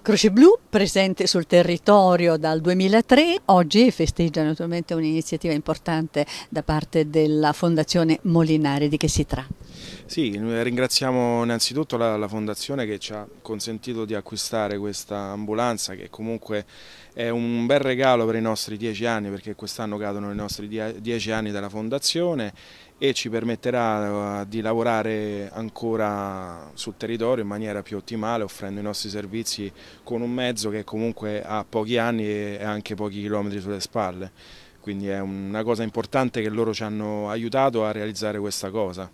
Croce Blu presente sul territorio dal 2003, oggi festeggia naturalmente un'iniziativa importante da parte della Fondazione Molinari, di che si tratta? Sì, ringraziamo innanzitutto la, la, Fondazione che ci ha consentito di acquistare questa ambulanza che comunque è un bel regalo per i nostri dieci anni perché quest'anno cadono i nostri dieci anni dalla Fondazione e ci permetterà eh, di lavorare ancora sul territorio in maniera più ottimale offrendo i nostri servizi con un mezzo che comunque ha pochi anni e anche pochi chilometri sulle spalle. Quindi è una cosa importante che loro ci hanno aiutato a realizzare questa cosa.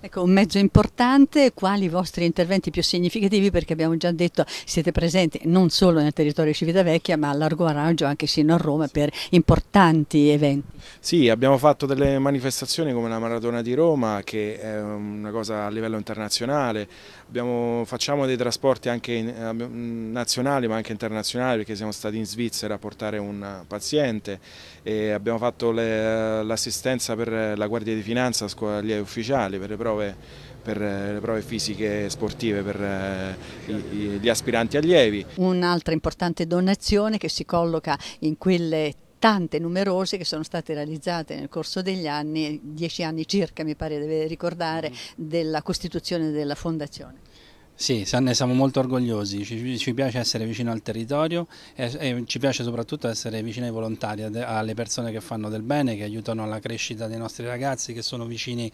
Ecco, un mezzo importante, quali i vostri interventi più significativi perché abbiamo già detto siete presenti non solo nel territorio Civitavecchia ma a largo raggio anche sino a Roma per importanti eventi. Sì, abbiamo fatto delle manifestazioni come la Maratona di Roma che è una cosa a livello internazionale, abbiamo, facciamo dei trasporti anche nazionali ma anche internazionali perché siamo stati in Svizzera a portare un paziente e abbiamo fatto l'assistenza per la Guardia di Finanza, gli ufficiali per le proprie prove, per eh, le prove fisiche e sportive per eh, gli aspiranti allievi. Un'altra importante donazione che si colloca in quelle tante numerose che sono state realizzate nel corso degli anni, dieci anni circa mi pare deve ricordare, della costituzione della fondazione. Sì, ne siamo molto orgogliosi, ci, piace essere vicino al territorio e, ci piace soprattutto essere vicino ai volontari, alle persone che fanno del bene, che aiutano la crescita dei nostri ragazzi, che sono vicini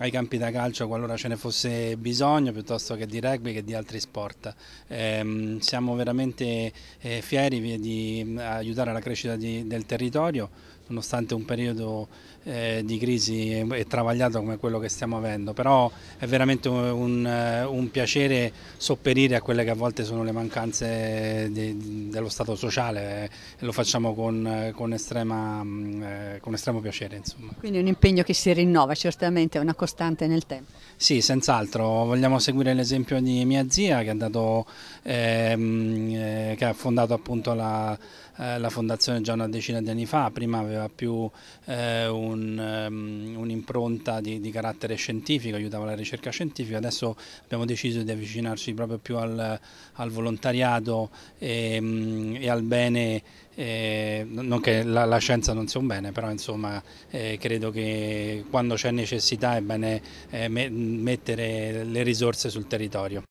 ai campi da calcio qualora ce ne fosse bisogno, piuttosto che di rugby che di altri sport. Eh, siamo veramente eh, fieri di mm, aiutare la crescita di, del territorio nonostante un periodo eh, di crisi e, travagliato come quello che stiamo avendo, però è veramente un, un eh, piacere sopperire a quelle che a volte sono le mancanze di, dello Stato sociale eh, e lo facciamo con, eh, con, estrema, mm, eh, con estremo piacere. Insomma. Quindi un impegno che si rinnova certamente, è una costante nel tempo. Sì, senz'altro, vogliamo seguire l'esempio di mia zia che, dato, ehm, che ha fondato appunto la, la fondazione già una decina di anni fa, prima aveva aveva più eh, ehm, un'impronta um, un di, di, carattere scientifico, aiutava la ricerca scientifica, adesso abbiamo deciso di avvicinarci proprio più al, al volontariato e, um, e, al bene, eh, non che la, la, scienza non sia un bene, però insomma eh, credo che quando c'è necessità è bene eh, mettere le risorse sul territorio.